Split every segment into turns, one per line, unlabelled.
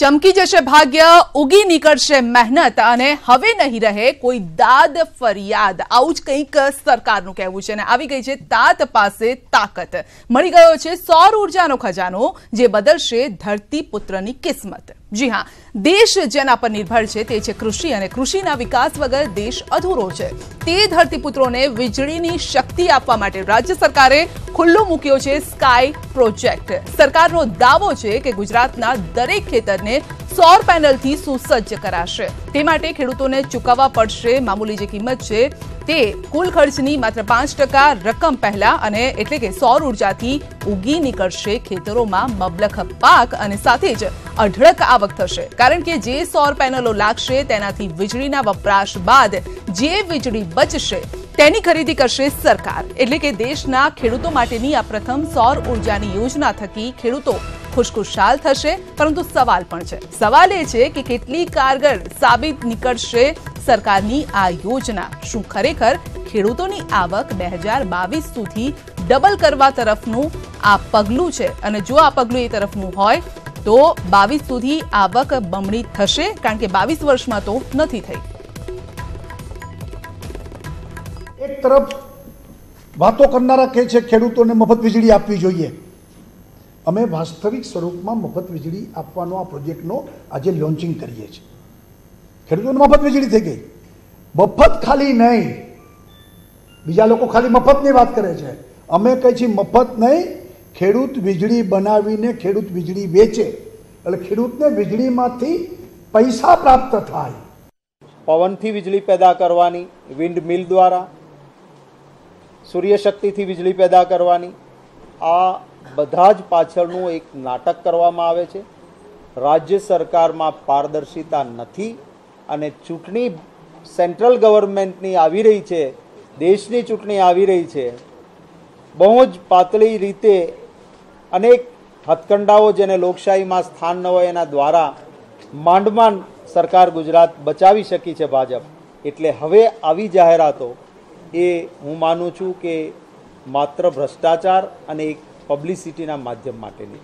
ચમકી જશે ભાગ્ય ઉગી નીકળશે મહેનત અને હવે નહીં રહે કોઈ દાદ ફરિયાદ આવું જ કંઈક સરકારનું કહેવું છે અને આવી ગઈ છે તાત પાસે તાકાત મળી ગયો છે સૌર ઉર્જાનો ખજાનો જે બદલશે ધરતીપુત્રની કિસ્મત જી હા દેશ જેના પર નિર્ભર છે તે છે કૃષિ અને કૃષિના વિકાસ વગર દેશ અધૂરો છે તે ધરતીપુત્રોને વીજળીની શક્તિ આપવા માટે રાજ્ય સરકારે ખુલ્લો મૂક્યો છે સ્કાય પ્રોજેક્ટ સરકારનો દાવો છે કે ગુજરાતના દરેક ખેતરને સોર પેનલથી સુસજ્જ કરાશે તે માટે ખેડૂતોને ચૂકવવા પડશે મામૂલી જે કિંમત છે તે કુલ ખર્ચની માત્ર પાંચ રકમ પહેલા અને એટલે કે સૌર ઉર્જાથી ઉગી નીકળશે ખેતરોમાં મબલખ પાક અને સાથે જ અઢળક આવક થશે કારણ કે જે સૌર પેનલો લાગશે તેનાથી વીજળીના વપરાશ બાદ જે વીજળી બચશે તેની ખરીદી કરશે સરકાર એટલે કે દેશના ખેડૂતો માટેની આ પ્રથમ સૌર ઉર્જાની યોજના થકી ખેડૂતો ખુશખુશાલ થશે પરંતુ સવાલ પણ છે સવાલ એ છે કે કેટલી કારગર સાબિત નીકળશે સરકારની આ યોજના શું ખરેખર ખેડૂતોની આવક બે હજાર બાવીસ સુધી ડબલ કરવા તરફનું આ પગલું છે અને જો આ પગલું એ તરફનું હોય તો બાવીસ સુધી આવક બમણી થશે કારણ કે બાવીસ વર્ષમાં તો નથી થઈ
એક તરફ વાતો કરનારા કહે છે ખેડૂતોને મફત વીજળી આપવી જોઈએ અમે વાસ્તવિક સ્વરૂપમાં મફત વીજળી આપવાનો આ પ્રોજેક્ટનો આજે લોન્ચિંગ કરીએ છીએ ખેડૂતોને મફત વીજળી થઈ ગઈ મફત ખાલી નહીં બીજા લોકો ખાલી મફતની વાત કરે છે અમે કહે છીએ મફત નહીં ખેડૂત વીજળી બનાવીને ખેડૂત વીજળી વેચે એટલે ખેડૂતને વીજળીમાંથી પૈસા પ્રાપ્ત થાય
પવનથી વીજળી પેદા કરવાની વિન્ડ મિલ દ્વારા સૂર્યશક્તિથી વીજળી પેદા કરવાની આ બધા જ પાછળનું એક નાટક કરવામાં આવે છે રાજ્ય સરકારમાં પારદર્શિતા નથી અને ચૂંટણી સેન્ટ્રલ ગવર્મેન્ટની આવી રહી છે દેશની ચૂંટણી આવી રહી છે બહુ જ પાતળી રીતે અનેક હથકંડાઓ જેને લોકશાહીમાં સ્થાન ન હોય એના દ્વારા માંડ માંડ સરકાર ગુજરાત બચાવી શકી છે ભાજપ એટલે હવે આવી જાહેરાતો એ હું માનું છું કે માત્ર ભ્રષ્ટાચાર અને એક પબ્લિસિટીના માધ્યમ માટેની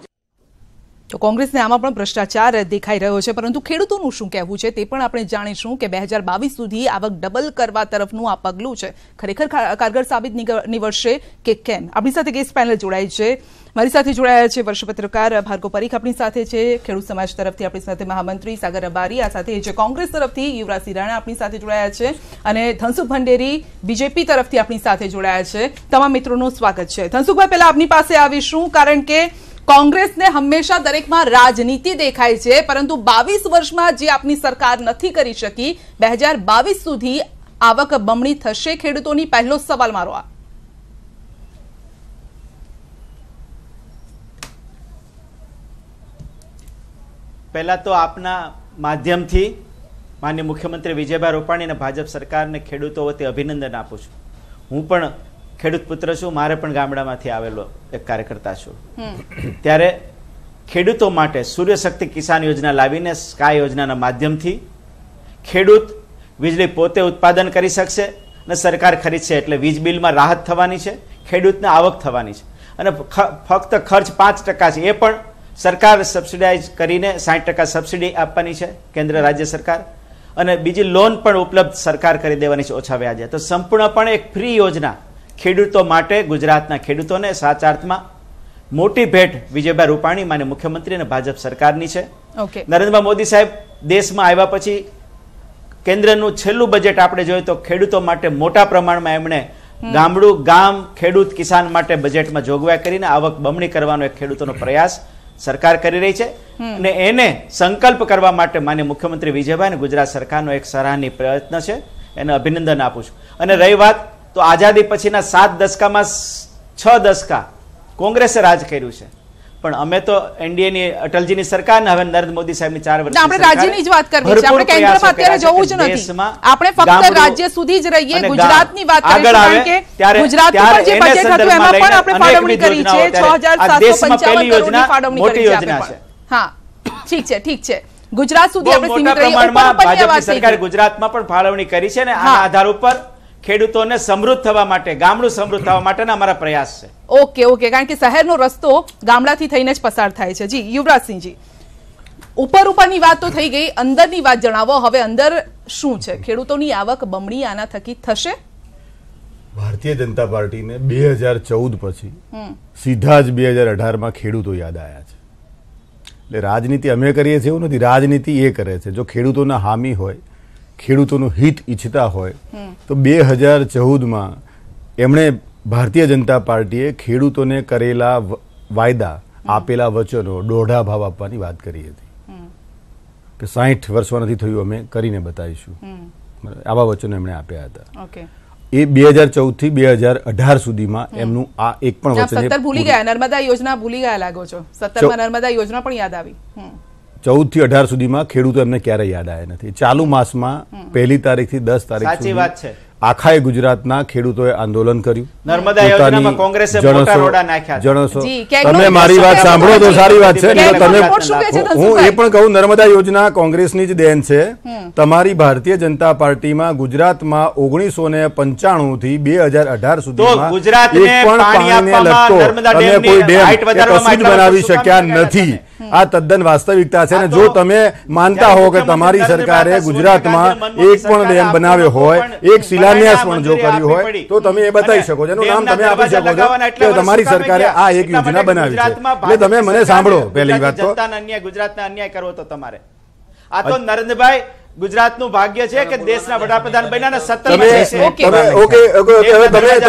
તો કોંગ્રેસને આમાં પણ ભ્રષ્ટાચાર દેખાઈ રહ્યો છે પરંતુ ખેડૂતોનું શું કહેવું છે તે પણ આપણે જાણીશું કે બે હજાર બાવીસ સુધી આવક ડબલ કરવા તરફનું આ પગલું છે ખરેખર કારગર સાબિત નીવડશે કે કેમ આપણી સાથે ગેસ્ટ પેનલ જોડાય છે મારી સાથે જોડાયા છે વર્ષ પત્રકાર ભાર્ગવ પરીખ આપણી સાથે છે ખેડૂત સમાજ તરફથી આપણી સાથે મહામંત્રી સાગર અબારી આ સાથે છે કોંગ્રેસ તરફથી યુવરાજ રાણા આપણી સાથે જોડાયા છે અને ધનસુખ ભંડેરી બીજેપી તરફથી આપણી સાથે જોડાયા છે તમામ મિત્રોનું સ્વાગત છે ધનસુખભાઈ પહેલા આપની પાસે આવીશું કારણ કે કોંગ્રેસને હંમેશા દરેકમાં રાજનીતિ દેખાય છે પરંતુ બાવીસ વર્ષમાં જે આપની સરકાર નથી કરી શકી બે સુધી આવક બમણી થશે ખેડૂતોની પહેલો સવાલ મારો આ
પહેલાં તો આપના માધ્યમથી માન્ય મુખ્યમંત્રી વિજયભાઈ રૂપાણી અને ભાજપ સરકારને ખેડૂતો વતી અભિનંદન આપું છું હું પણ ખેડૂત પુત્ર છું મારે પણ ગામડામાંથી આવેલો એક કાર્યકર્તા છું ત્યારે ખેડૂતો માટે સૂર્યશક્તિ કિસાન યોજના લાવીને સ્કાય યોજનાના માધ્યમથી ખેડૂત વીજળી પોતે ઉત્પાદન કરી શકશે અને સરકાર ખરીદશે એટલે વીજ બિલમાં રાહત થવાની છે ખેડૂતને આવક થવાની છે અને ફક્ત ખર્ચ પાંચ ટકા છે એ પણ સરકાર સબસિડાઇઝ કરીને સાઠ ટકા સબસિડી આપવાની છે કેન્દ્ર રાજ્ય સરકાર અને બીજી લોન પણ ઉપલબ્ધ સરકાર કરી દેવાની છે ઓછા વ્યાજે તો સંપૂર્ણપણે એક ફ્રી યોજના ખેડૂતો માટે ગુજરાતના ખેડૂતોને સાચા અર્થમાં મોટી ભેટ વિજયભાઈ રૂપાણી માને મુખ્યમંત્રી અને ભાજપ સરકારની છે નરેન્દ્રભાઈ મોદી સાહેબ દેશમાં આવ્યા પછી કેન્દ્રનું છેલ્લું બજેટ આપણે જોઈએ તો ખેડૂતો માટે મોટા પ્રમાણમાં એમણે ગામડું ગામ ખેડૂત કિસાન માટે બજેટમાં જોગવાઈ કરીને આવક બમણી કરવાનો એક ખેડૂતોનો પ્રયાસ સરકાર કરી રહી છે અને એને સંકલ્પ કરવા માટે માન્ય મુખ્યમંત્રી વિજયભાઈ અને ગુજરાત સરકારનો એક સરાહની પ્રયત્ન છે એને અભિનંદન આપું છું અને રહી વાત તો આઝાદી પછીના સાત દશકામાં છ દશકા કોંગ્રેસે રાજ કર્યું છે પણ અમે તો એનડીએની અટલજીની સરકાર ને હવે નરેન્દ્ર મોદી સાહેબની ચાર વર્ષ આપણે રાજ્યની જ વાત કરવી છે આપણે કેન્દ્રમાં અત્યારે જવું જ નથી
આપણે ફક્ત રાજ્ય સુધી જ રહીએ ગુજરાતની વાત કરીશું કારણ કે ગુજરાતમાં જે બજેટ હતું એમાં પણ આપણે ફાળવણી કરી છે 6755 કરોડની ફાળવણી કરી છે હા ઠીક છે ઠીક છે ગુજરાત સુધી આપણે સીમિત રહીએ ભાજપની સરકાર
ગુજરાતમાં પણ ફાળવણી કરી છે અને આ આધાર ઉપર ખેડૂતોને સમૃદ્ધ થવા માટે ગામડું સમૃદ્ધ થવા માટે અમારા પ્રયાસ
છે ઓકે ઓકે કારણ કે શહેરનો રસ્તો ગામડાથી થઈને જ પસાર થાય છે જી યુવરાજસિંહજી ઉપર ઉપરની વાત તો થઈ ગઈ અંદરની વાત જણાવો હવે અંદર શું છે ખેડૂતોની આવક બમણી આના થકી થશે
ભારતીય જનતા પાર્ટીને બે હજાર ચૌદ પછી સીધા જ બે હજાર અઢારમાં ખેડૂતો યાદ આવ્યા છે એટલે રાજનીતિ અમે કરીએ છીએ એવું નથી રાજનીતિ એ કરે છે જો ખેડૂતોના હામી હોય ખેડૂતોનું હિત ઈચ્છતા હોય તો બે હજાર ચૌદમાં એમણે ભારતીય જનતા પાર્ટીએ ખેડૂતોને કરેલા વાયદા આપેલા વચનો દોઢા ભાવ આપવાની વાત કરી હતી કે સાહીઠ વર્ષમાં નથી થયું અમે કરીને બતાવીશું આવા વચનો એમણે આપ્યા હતા એ બે હજાર ચૌદ થી બે હજાર અઢાર સુધીમાં એમનું આ એક પણ વચન ભૂલી
ગયા નર્મદા યોજના ભૂલી ગયા લાગો છો સત્તરમાં નર્મદા યોજના પણ યાદ આવી
ચૌદથી અઢાર સુધીમાં ખેડૂતો એમને ક્યારેય યાદ આવ્યા નથી ચાલુ માસમાં પહેલી તારીખથી દસ તારીખ સાચી વાત છે આખા ગુજરાતના ખેડૂતોએ આંદોલન કર્યું નર્મદા યોજનામાં કોંગ્રેસે મોટા રોડા નાખ્યા જણસો તમે મારી વાત સાંભળો તો સારી વાત છે તમે હું એ પણ કહું નર્મદા યોજના કોંગ્રેસની જ દેન છે તમારી ભારતીય જનતા પાર્ટીમાં ગુજરાતમાં ઓગણીસો ને પંચાણું થી બે હજાર અઢાર સુધી ગુજરાત પણ પાણીને લગતો અને કોઈ ડેમ બનાવી શક્યા નથી આ તદ્દન વાસ્તવિકતા છે અને જો તમે માનતા હો કે તમારી સરકારે ગુજરાતમાં એક પણ ડેમ બનાવ્યો હોય એક શિલાન્યાસ પણ જો કર્યું હોય તો તમે એ બતાવી શકો છો એનું નામ તમે આપી શકો છો કે તમારી સરકારે આ એક યોજના બનાવી છે એટલે તમે મને સાંભળો પહેલી વાત તો
અન્યાય ગુજરાતને અન્યાય કરવો તો તમારે આ તો નરેન્દ્રભાઈ ગુજરાતનું ભાગ્ય છે કે દેશના વડાપ્રધાન બન્યા સત્તર નરેન્દ્રભાઈ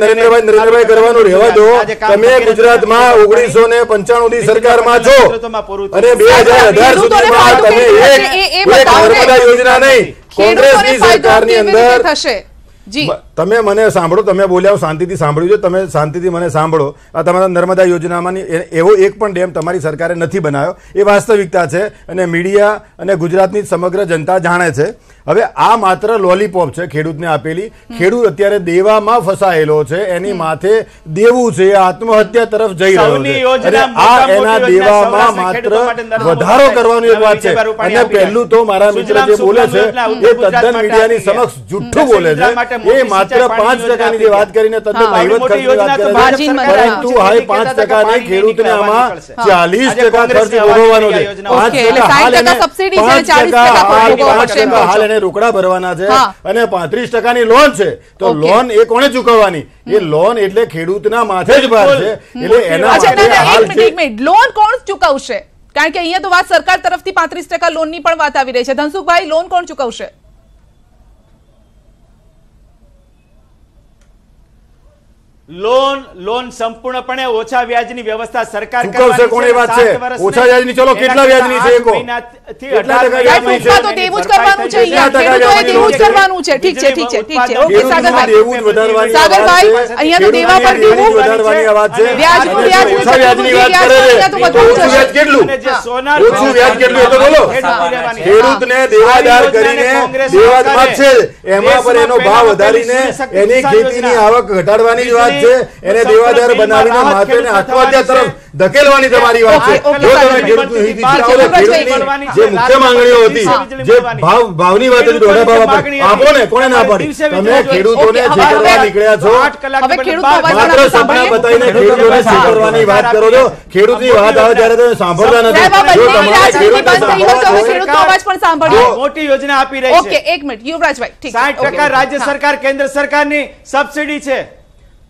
નરેન્દ્રભાઈ કરવાનું રહેવા દો તમે ગુજરાતમાં ઓગણીસો ને પંચાણું ની સરકારમાં છો અને બે હજાર અઢાર સુધીમાં તમે એક નર્મદા યોજના નહીં કોંગ્રેસની સરકારની અંદર
થશે જી
તમે મને સાંભળો તમે બોલ્યા શાંતિથી સાંભળ્યું છે તમે શાંતિથી મને સાંભળો આ તમારા નર્મદા યોજનામાં એવો એક પણ ડેમ તમારી સરકારે નથી બનાવ્યો એ વાસ્તવિકતા છે અને મીડિયા અને ગુજરાતની સમગ્ર જનતા જાણે છે હવે આ માત્ર લોલીપોપ છે ખેડૂતને આપેલી ખેડૂત અત્યારે દેવામાં ફસાયેલો છે એની માથે દેવું છે આત્મહત્યા તરફ જઈ રહ્યો છે અને આ એના દેવામાં માત્ર વધારો કરવાની એક વાત છે અને પહેલું તો મારા મિત્ર જે બોલે છે એ તદ્દન મીડિયાની સમક્ષ જુઠ્ઠું બોલે છે એ માત્ર માત્ર પાંચ ટકાની જે વાત કરીને તદ્દન પરંતુ હાલ પાંચ ટકા નહીં ખેડૂતને આમાં ચાલીસ ટકા ખર્ચ ભોગવવાનો છે હાલ એને રોકડા ભરવાના છે અને પાંત્રીસ ટકાની લોન છે તો લોન એ કોને ચૂકવવાની એ લોન એટલે ખેડૂતના માથે જ ભાર છે એટલે એના માટે
લોન કોણ ચૂકવશે કારણ કે અહીંયા તો વાત સરકાર તરફથી પાંત્રીસ ટકા લોનની પણ વાત આવી રહી છે ધનસુખભાઈ લોન કોણ ચૂકવશે
લોન લોન સંપૂર્ણપણે ઓછા વ્યાજની વ્યવસ્થા સરકાર ચૂકવશે કોની વાત છે ઓછા વ્યાજની ચલો કેટલા વ્યાજની છે એકો કેટલા જ કરવાનું છે અહીંયા જ કરવાનું છે ઠીક છે ઠીક છે ઠીક છે ઓકે સાગરભાઈ દેવું જ વધારવાની સાગરભાઈ અહીંયા તો દેવા પર દેવું વધારવાની વાત છે વ્યાજનું વ્યાજ ઓછા વ્યાજની વાત કરે છે તો ઓછું વ્યાજ કેટલું ઓછું વ્યાજ કેટલું
એ તો બોલો ખેડૂતને દેવાદાર કરીને દેવા છે એમાં પર એનો ભાવ વધારીને એની ખેતીની આવક ઘટાડવાની વાત આજે એને દેવાદાર બનાવીને માથેને આત્મહત્યા તરફ ધકેલવાની તમારી વાત છે જો તમે ખેડૂતનું હિત ઇચ્છતા ખેડૂતની જે મુખ્ય માંગણીઓ હતી જે ભાવ ભાવની વાત હતી દોઢા ભાવ આપો ને કોને ના પાડી તમે ખેડૂતોને છેતરવા નીકળ્યા છો માત્ર સપના બતાવીને ખેડૂતોને છેતરવાની વાત કરો છો ખેડૂતની વાત આવે ત્યારે તમે સાંભળતા નથી જો તમારે
ખેડૂત સાંભળો મોટી યોજના આપી રહી છે ઓકે 1 મિનિટ યુવરાજભાઈ ઠીક 60% રાજ્ય સરકાર
કેન્દ્ર સરકારની સબસિડી છે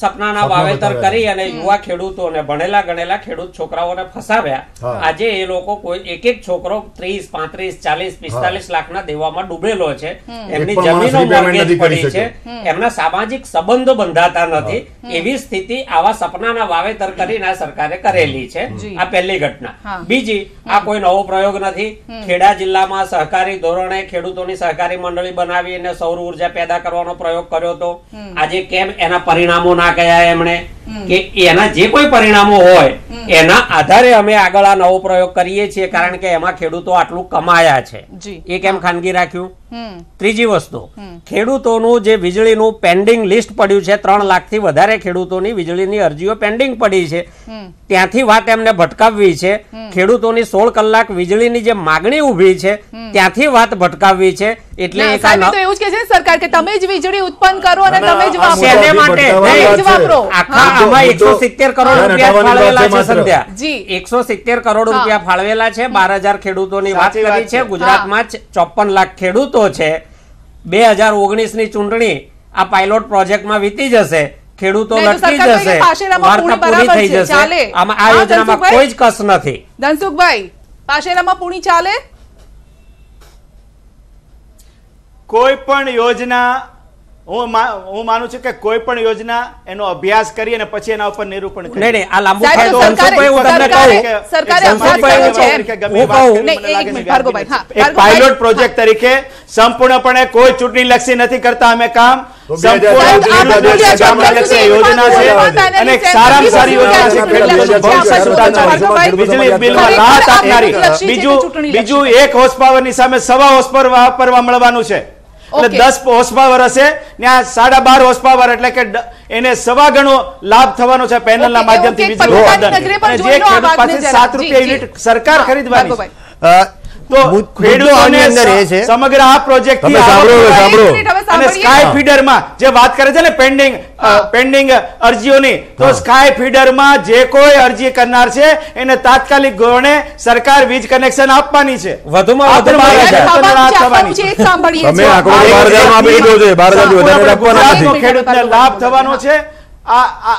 સપનાના વાવેતર કરી અને યુવા ખેડૂતોને ભણેલા ગણેલા ખેડૂત છોકરાઓને ફસાવ્યા આજે એ લોકો કોઈ એક એક છોકરો ત્રીસ પાંત્રીસ ચાલીસ પિસ્તાલીસ લાખના દેવામાં ડૂબેલો છે એમની જમીનો મોર્ગેજ પડી છે એમના સામાજિક સંબંધો બંધાતા નથી એવી સ્થિતિ આવા સપનાના વાવેતર કરીને સરકારે કરેલી છે આ પહેલી ઘટના બીજી આ કોઈ નવો પ્રયોગ નથી ખેડા જિલ્લામાં સહકારી ધોરણે ખેડૂતોની સહકારી મંડળી બનાવી અને સૌર ઉર્જા પેદા કરવાનો પ્રયોગ કર્યો હતો આજે કેમ એના પરિણામો ના ના કયા એમણે કે એના જે કોઈ પરિણામો હોય એના આધારે અમે આગળ આ નવો પ્રયોગ કરીએ છીએ કારણ કે એમાં ખેડૂતો આટલું કમાયા છે એ કેમ ખાનગી રાખ્યું ત્રીજી વસ્તુ ખેડૂતોનું જે વીજળીનું પેન્ડિંગ લિસ્ટ પડ્યું છે ત્રણ લાખ થી વધારે ખેડૂતોની વીજળીની અરજીઓ પેન્ડિંગ પડી છે ત્યાંથી વાત એમને ભટકાવવી છે ખેડૂતોની સોળ કલાક વીજળીની જે માગણી ઉભી છે ત્યાંથી વાત ભટકાવવી છે એટલે તો
એવું જ કે છે સરકાર કે તમે જ વીજળી ઉત્પન્ન કરો અને તમે જ વાપરો કરોડ રૂપિયા સંધ્યા જી
170 કરોડ રૂપિયા ફાળવેલા છે 12000 ખેડૂતોની વાત કરી છે ગુજરાતમાં 54 લાખ ખેડૂતો છે 2019 ની ચૂંટણી આ પાયલોટ પ્રોજેક્ટમાં વીતી જશે ખેડૂતો લટકી જશે વાર્તા પૂરી થઈ જશે આમાં આ યોજનામાં કોઈ જ
કસ નથી
ધનસુખભાઈ પાશેરામાં પૂણી ચાલે
કોઈ પણ યોજના હું હું માનું છું કે કોઈ પણ યોજના એનો અભ્યાસ કરી અને પછી એના ઉપર નિરૂપણ નહીં નહીં આ લાંબુ
એક પાયલોટ
પ્રોજેક્ટ તરીકે સંપૂર્ણપણે કોઈ ચૂંટણી લક્ષી નથી કરતા અમે કામ બીજું એક હોસ્પાવર ની સામે સવા હોસ્પાવર વાપરવા મળવાનું છે એટલે દસ હોર્સ પાવર હશે ને સાડા બાર હોર્સ પાવર એટલે કે એને સવા ગણો લાભ થવાનો છે પેનલના માધ્યમથી જે ખેડૂત પાસે સાત રૂપિયા યુનિટ સરકાર ખરીદવાની
તો ખેડૂતોને સમગ્ર આ પ્રોજેક્ટ સાંભળો સાંભળો અને સ્કાય
ફીડરમાં જે વાત કરે છે ને પેન્ડિંગ પેન્ડિંગ અરજીઓની તો સ્કાય ફીડરમાં જે કોઈ અરજી કરનાર છે એને તાત્કાલિક ધોરણે સરકાર વીજ કનેક્શન આપવાની છે વધુમાં ખેડૂતને લાભ થવાનો છે આ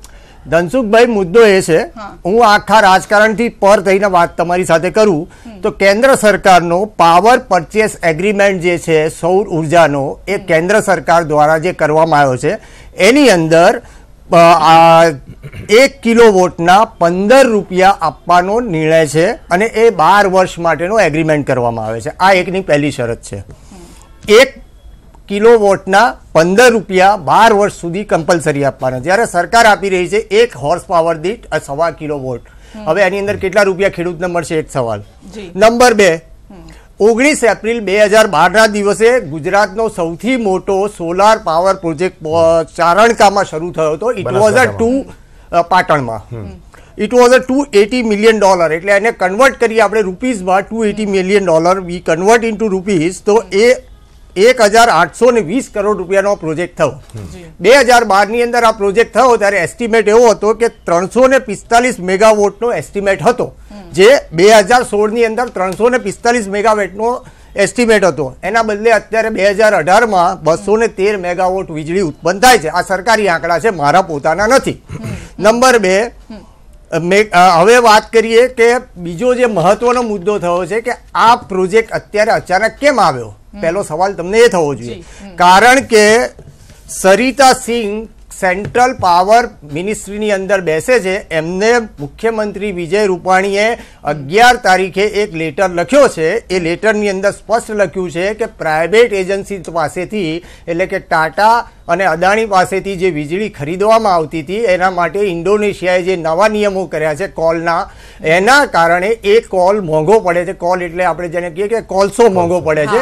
ધનસુખભાઈ મુદ્દો એ છે હું આખા રાજકારણથી પર થઈને વાત તમારી સાથે કરું તો કેન્દ્ર સરકારનો પાવર પરચેસ એગ્રીમેન્ટ જે છે સૌર ઉર્જાનો એ કેન્દ્ર સરકાર દ્વારા જે કરવામાં આવ્યો છે એની અંદર એક કિલો વોટના પંદર રૂપિયા આપવાનો નિર્ણય છે અને એ બાર વર્ષ માટેનો એગ્રીમેન્ટ કરવામાં આવે છે આ એકની પહેલી શરત છે એક કિલોવોટના પંદર રૂપિયા બાર વર્ષ સુધી કમ્પલસરી આપવાના જ્યારે સરકાર આપી રહી છે એક હોર્સ પાવર દીઠ સવા કિલો વોટ હવે એની અંદર કેટલા રૂપિયા ખેડૂતને મળશે એક સવાલ નંબર બે ઓગણીસ એપ્રિલ બે હજાર બારના દિવસે ગુજરાતનો સૌથી મોટો સોલાર પાવર પ્રોજેક્ટ ચારણકામાં શરૂ થયો હતો ઇટ વોઝ અ ટુ પાટણમાં it was a two eighty million dollar એટલે એને કન્વર્ટ કરી આપણે રૂપીઝમાં two eighty million dollar we convert into rupees તો એ એક હજાર આઠસો ને વીસ કરોડ રૂપિયાનો પ્રોજેક્ટ થયો બે હજાર બારની અંદર આ પ્રોજેક્ટ થયો ત્યારે એસ્ટિમેટ એવો હતો કે ત્રણસો ને પિસ્તાલીસ મેગાવોટનો એસ્ટિમેટ હતો જે બે હજાર સોળની અંદર ત્રણસો ને પિસ્તાલીસ મેગાવેટનો એસ્ટિમેટ હતો એના બદલે અત્યારે બે હજાર અઢારમાં બસો ને તેર મેગાવોટ વીજળી ઉત્પન્ન થાય છે આ સરકારી આંકડા છે મારા પોતાના નથી નંબર બે હવે વાત કરીએ કે બીજો જે મહત્વનો મુદ્દો થયો છે કે આ પ્રોજેક્ટ અત્યારે અચાનક કેમ આવ્યો પહેલો સવાલ તમને એ થવો જોઈએ કારણ કે સરિતા સિંહ સેન્ટ્રલ પાવર મિનિસ્ટ્રીની અંદર બેસે છે એમને મુખ્યમંત્રી વિજય રૂપાણીએ અગિયાર તારીખે એક લેટર લખ્યો છે એ લેટરની અંદર સ્પષ્ટ લખ્યું છે કે પ્રાઇવેટ એજન્સી પાસેથી એટલે કે ટાટા અને અદાણી પાસેથી જે વીજળી ખરીદવામાં આવતી હતી એના માટે ઇન્ડોનેશિયાએ જે નવા નિયમો કર્યા છે કોલના એના કારણે એ કોલ મોંઘો પડે છે કોલ એટલે આપણે જેને કહીએ કે કોલસો મોંઘો પડે છે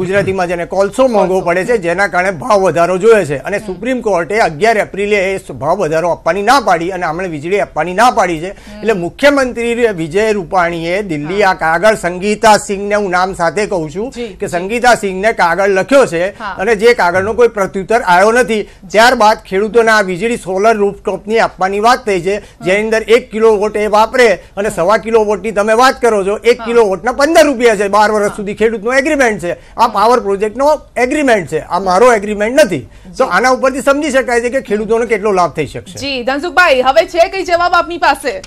ગુજરાતીમાં જેને કોલસો મોંઘો પડે છે જેના કારણે ભાવ વધારો જોયો છે અને સુપ્રીમ કોર્ટે અગિયાર એપ્રિલે એ ભાવ વધારો આપવાની ના પાડી અને હમણાં વીજળી આપવાની ના પાડી છે એટલે મુખ્યમંત્રી વિજય રૂપાણીએ દિલ્હી આ કાગળ સંગીતા સિંહને હું નામ સાથે કહું છું કે સંગીતા સિંહને કાગળ લખ્યો છે અને જે કાગળનો કોઈ પ્રત્યુત્તર અંદર આવ્યો નથી ત્યારબાદ ખેડૂતોને આ વીજળી સોલર રૂફટોપની આપવાની વાત થઈ છે જેની અંદર એક કિલો વોટ એ વાપરે અને સવા કિલો વોટની તમે વાત કરો છો એક કિલો વોટના પંદર રૂપિયા છે બાર વર્ષ સુધી ખેડૂતનો એગ્રીમેન્ટ છે આ પાવર પ્રોજેક્ટનો એગ્રીમેન્ટ છે આ મારો એગ્રીમેન્ટ નથી તો આના ઉપરથી સમજી શકાય છે કે ખેડૂતોને કેટલો લાભ થઈ શકશે
જી ધનસુખભાઈ હવે છે કઈ જવાબ આપની પાસે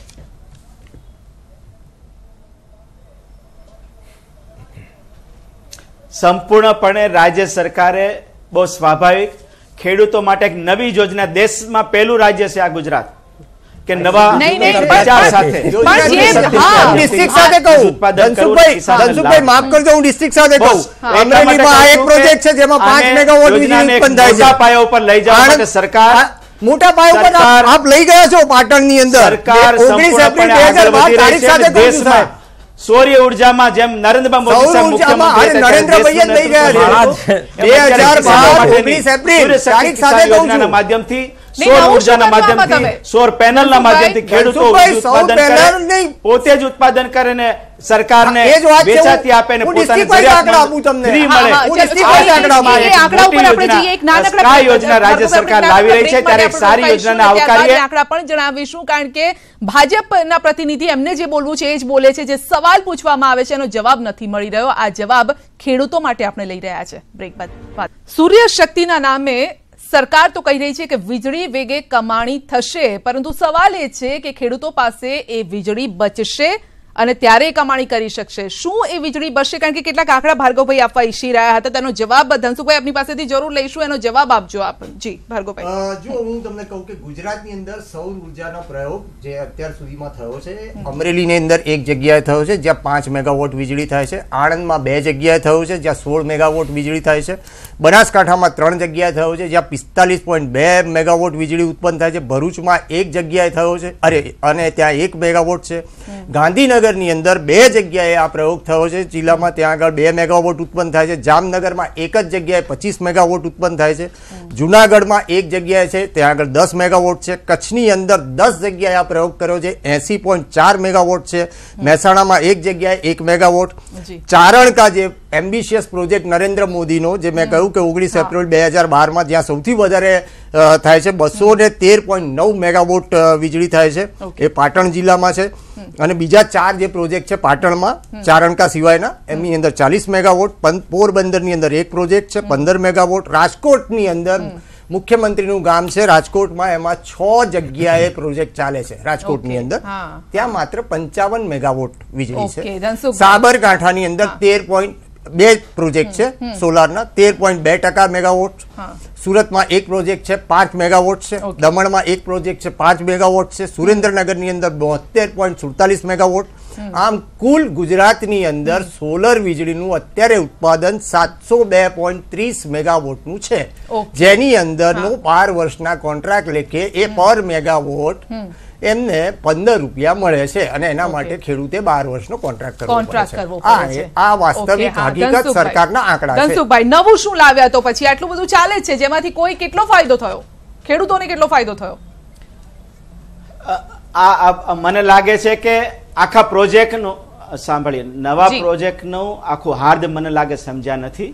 સંપૂર્ણપણે રાજ્ય સરકારે બહુ સ્વાભાવિક ખેડૂતો માટે એક નવી યોજના દેશમાં પહેલું રાજ્ય છે આ ગુજરાત કે નવા માફ કરજો
હું ડિસ્ટ્રિક્ટ સાથે
કહું એક પ્રોજેક્ટ છે જેમાં 5 મેગાવોટ વીજળી પાયા ઉપર લઈ જવા માટે સરકાર
મોટા પાયા પર આપ લઈ ગયા છો પાટણ ની અંદર સરકાર 19 એપ્રિલ
2012 તારીખ સાથે કહું સૌર્ય ઉર્જામાં જેમ નરેન્દ્ર મુખ્યમંત્રી નરેન્દ્રભાઈ જ લઈ ગયા 2012 19 એપ્રિલ સાથે કહું છું માધ્યમથી સૌર ઉર્જાના માધ્યમથી સૌર પેનલના માધ્યમથી ખેડૂતો ઉત્પાદન કરે પોતે જ ઉત્પાદન કરે ને કારણ
કે ભાજપના પ્રતિનિધિ એમને જે બોલવું છે એ જ બોલે છે જે સવાલ પૂછવામાં આવે છે એનો જવાબ નથી મળી રહ્યો આ જવાબ ખેડૂતો માટે આપણે લઈ રહ્યા છે બ્રેક બાદ સૂર્ય શક્તિના નામે સરકાર તો કહી રહી છે કે વીજળી વેગે કમાણી થશે પરંતુ સવાલ એ છે કે ખેડૂતો પાસે એ વીજળી બચશે અને ત્યારે કમાણી કરી શકશે શું એ વીજળી બચશે કારણ કે કેટલાક આંકડા ભાર્ગવભાઈ આપવા ઈચ્છી રહ્યા હતા તેનો જવાબ ધનસુખભાઈ આપની પાસેથી જરૂર લઈશું એનો જવાબ આપજો આપ જી
ભાર્ગવભાઈ જો હું તમને કહું કે ગુજરાતની અંદર સૌર ઉર્જાનો પ્રયોગ જે અત્યાર સુધીમાં થયો છે અમરેલીની અંદર એક જગ્યાએ થયો છે જ્યાં પાંચ મેગાવોટ વીજળી થાય છે આણંદમાં બે જગ્યાએ થયું છે જ્યાં સોળ મેગાવોટ વીજળી થાય છે બનાસકાંઠામાં ત્રણ જગ્યાએ થયો છે જ્યાં પિસ્તાલીસ પોઈન્ટ બે મેગાવોટ વીજળી ઉત્પન્ન થાય છે ભરૂચમાં એક જગ્યાએ થયો છે અરે અને ત્યાં એક મેગાવોટ છે ગાંધીનગર જામનગરની અંદર બે જગ્યાએ આ પ્રયોગ થયો છે જિલ્લામાં ત્યાં આગળ બે મેગાવોટ ઉત્પન્ન થાય છે જામનગરમાં એક જ જગ્યાએ પચીસ મેગાવોટ ઉત્પન્ન થાય છે જુનાગઢમાં એક જગ્યાએ છે ત્યાં આગળ દસ મેગાવોટ છે કચ્છની અંદર દસ જગ્યાએ આ પ્રયોગ કર્યો છે એસી પોઈન્ટ ચાર મેગાવોટ છે મહેસાણામાં એક જગ્યાએ એક મેગાવોટ ચારણકા જે એમ્બિશિયસ પ્રોજેક્ટ નરેન્દ્ર મોદીનો જે મેં કહ્યું કે ઓગણીસ એપ્રિલ બે હજાર બારમાં જ્યાં સૌથી વધારે થાય છે બસો ને તેર પોઈન્ટ નવ મેગાવોટ વીજળી થાય છે એ પાટણ જિલ્લામાં છે અને બીજા ચાર જે પ્રોજેક્ટ છે પાટણમાં ચારણકા સિવાયના એમની અંદર ચાલીસ મેગાવોટ પોરબંદરની અંદર એક પ્રોજેક્ટ છે પંદર મેગાવોટ રાજકોટની અંદર મુખ્યમંત્રીનું ગામ છે રાજકોટમાં એમાં છ જગ્યાએ પ્રોજેક્ટ ચાલે છે રાજકોટની અંદર ત્યાં માત્ર પંચાવન મેગાવોટ વીજળી છે સાબરકાંઠાની અંદર તેર પોઈન્ટ બે પ્રોજેક્ટ છે સોલારના તેર પોઈન્ટ બે ટકા મેગાવોટ સુરતમાં એક પ્રોજેક્ટ છે પાંચ મેગાવોટ છે દમણમાં એક પ્રોજેક્ટ છે પાંચ મેગાવોટ છે સુરેન્દ્રનગરની અંદર બોતેર પોઈન્ટ સુડતાલીસ મેગાવોટ આમ કુલ ગુજરાતની અંદર સોલર વીજળીનું અત્યારે ઉત્પાદન સાતસો બે પોઈન્ટ ત્રીસ મેગાવોટનું છે જેની અંદરનું બાર વર્ષના કોન્ટ્રાક્ટ લેખે એ પર મેગાવોટ એમને પંદર રૂપિયા મળે છે અને એના માટે ખેડૂતે બાર વર્ષનો કોન્ટ્રાક્ટ કરવો કોન્ટ્રાક્ટ પડે
આ વાસ્તવિક હકીકત સરકારના આંકડા છે ધનસુખભાઈ નવું શું લાવ્યા તો પછી આટલું બધું ચાલે છે જેમાંથી કોઈ કેટલો ફાયદો થયો ખેડૂતોને કેટલો ફાયદો થયો
આ મને લાગે છે કે આખા પ્રોજેક્ટનો સાંભળીએ નવા પ્રોજેક્ટનું આખું હાર્દ મને લાગે સમજ્યા નથી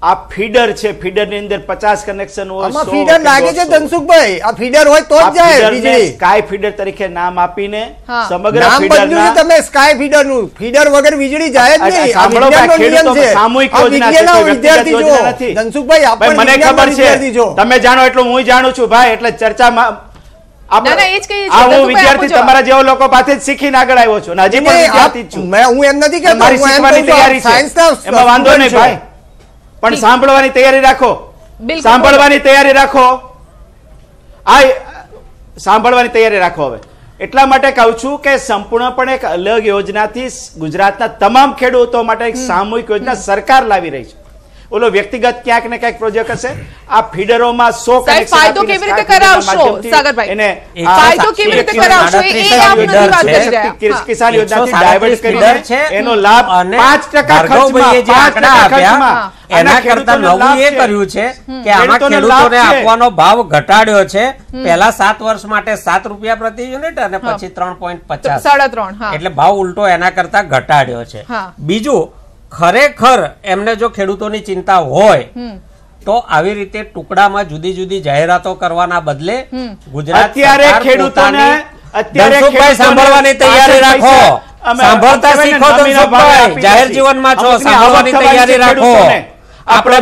આ ફીડર છે ફીડર ની અંદર 50 કનેક્શન હોય ફીડર લાગે છે
ધનસુખભાઈ આ ફીડર હોય તો જ જાય
સ્કાય ફીડર તરીકે નામ આપીને સમગ્ર ફીડર
તમે સ્કાય ફીડર નું ફીડર વગર વીજળી જાય જ નહીં આ નિયમ છે સામૂહિક યોજના વિદ્યાર્થી જો ધનસુખભાઈ આપણને મને ખબર છે
તમે જાણો એટલું હું જાણું છું ભાઈ એટલે ચર્ચામાં વિદ્યાર્થી તમારા જેવા લોકો પાસે શીખીને આગળ આવ્યો છું હજી પણ વિદ્યાર્થી છું હું એમ નથી કે મારી શીખવાની તૈયારી વાંધો નહીં ભાઈ પણ સાંભળવાની તૈયારી રાખો સાંભળવાની તૈયારી રાખો આ સાંભળવાની તૈયારી રાખો હવે એટલા માટે કહું છું કે સંપૂર્ણપણે એક અલગ યોજનાથી ગુજરાતના તમામ ખેડૂતો માટે એક સામૂહિક યોજના સરકાર લાવી રહી છે ઓલો વ્યક્તિગત ક્યાંક ને ક્યાંક પ્રોજેક્ટ હશે આ ફીડરોમાં સો ફાયદો કેવી રીતે કરાવશો કિસાન યોજનાથી એનો લાભ 5% ખર્ચમાં
ખર્ચમાં એના કરતા નવું એ કર્યું છે કે આમાં ખેડૂતોને આપવાનો ભાવ ઘટાડ્યો છે પહેલા સાત વર્ષ માટે સાત રૂપિયા પ્રતિ યુનિટ અને પછી ત્રણ 3.50 3.5 એટલે ભાવ ઉલટો એના કરતા ઘટાડ્યો છે બીજું ખરેખર એમને જો ખેડૂતોની ચિંતા હોય તો આવી રીતે ટુકડામાં જુદી જુદી જાહેરાતો કરવાના બદલે ગુજરાત અત્યારે ખેડૂતોને અત્યારે સાંભળવાની તૈયારી રાખો સાંભળતા શીખો જાહેર જીવનમાં છો સાંભળવાની તૈયારી રાખો આપણે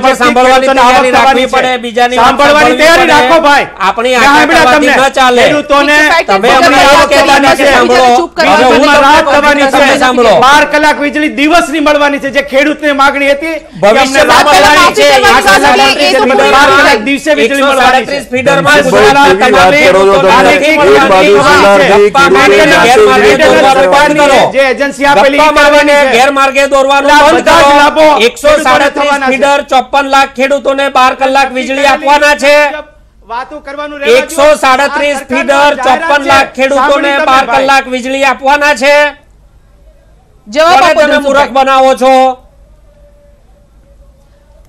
જે મળવાની છે જે ખેડૂતને માંગણી હતી ભવિષ્યમાં
ગેરમાર્ગે દોરવાનું બંધ કરો ફીડર અંદર ચોપન લાખ ખેડૂતોને બાર કલાક વીજળી આપવાના છે
એકસો સાડત્રીસ દર ચોપન લાખ ખેડૂતોને બાર કલાક
વીજળી આપવાના છે મૂર્ખ બનાવો છો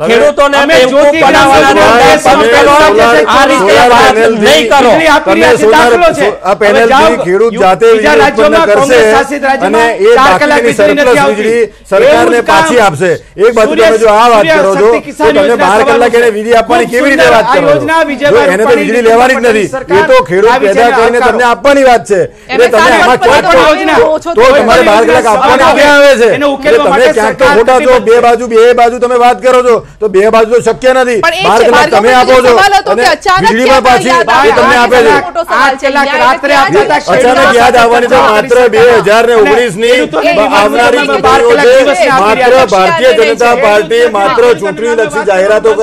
ખેડૂતોને આ રીતે વીજળી કેવી રીતે
વાત કરો છો લેવાની જ નથી એ તો ખેડૂત પેદા કરીને તમને આપવાની વાત છે
એટલે તમે આમાં ક્યાંક તમારે બાર કલાક આપવાના આવે છે તમે ક્યાંક તો ખોટા છો
બે બાજુ બે બાજુ તમે વાત કરો છો તો બે બાજુ તો શક્ય નથી તમે આપો છો તમને આપે છે અચાનક યાદ આવવાની તો માત્ર બે હજાર ને ઓગણીસ ની આવનારી માત્ર ભારતીય જનતા પાર્ટી માત્ર ચૂંટણી લક્ષી જાહેરાતો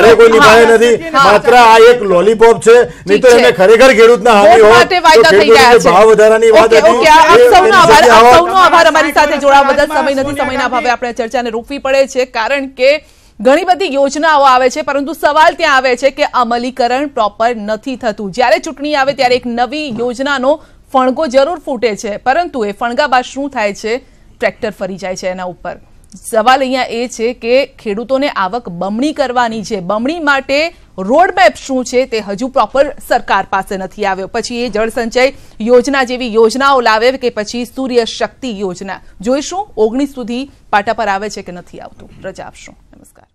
કરે કોઈ નિભાવે નથી માત્ર આ એક લોલીપોપ છે નહીં તો એને ખરેખર ખેડૂતના હામી હોય તો ભાવ વધારાની વાત હતી આભાર
અમારી સાથે જોડાવા બદલ સમય નથી સમયના ભાવે આપણે ચર્ચાને રોકવી પડે છે કારણ કે ઘણી બધી યોજનાઓ આવે છે પરંતુ સવાલ ત્યાં આવે છે કે અમલીકરણ પ્રોપર નથી થતું જ્યારે ચૂંટણી આવે ત્યારે એક નવી યોજનાનો ફણગો જરૂર ફૂટે છે પરંતુ એ ફણગા બાદ શું થાય છે ટ્રેક્ટર ફરી જાય છે એના ઉપર સવાલ અહીંયા એ છે કે ખેડૂતોને આવક બમણી કરવાની છે બમણી માટે રોડમેપ શું છે તે હજુ પ્રોપર સરકાર પાસે નથી આવ્યો પછી એ જળસંચય યોજના જેવી યોજનાઓ લાવે કે પછી સૂર્ય શક્તિ યોજના જોઈશું ઓગણીસ સુધી પાટા પર આવે છે કે નથી આવતું રજા આપશું નમસ્કાર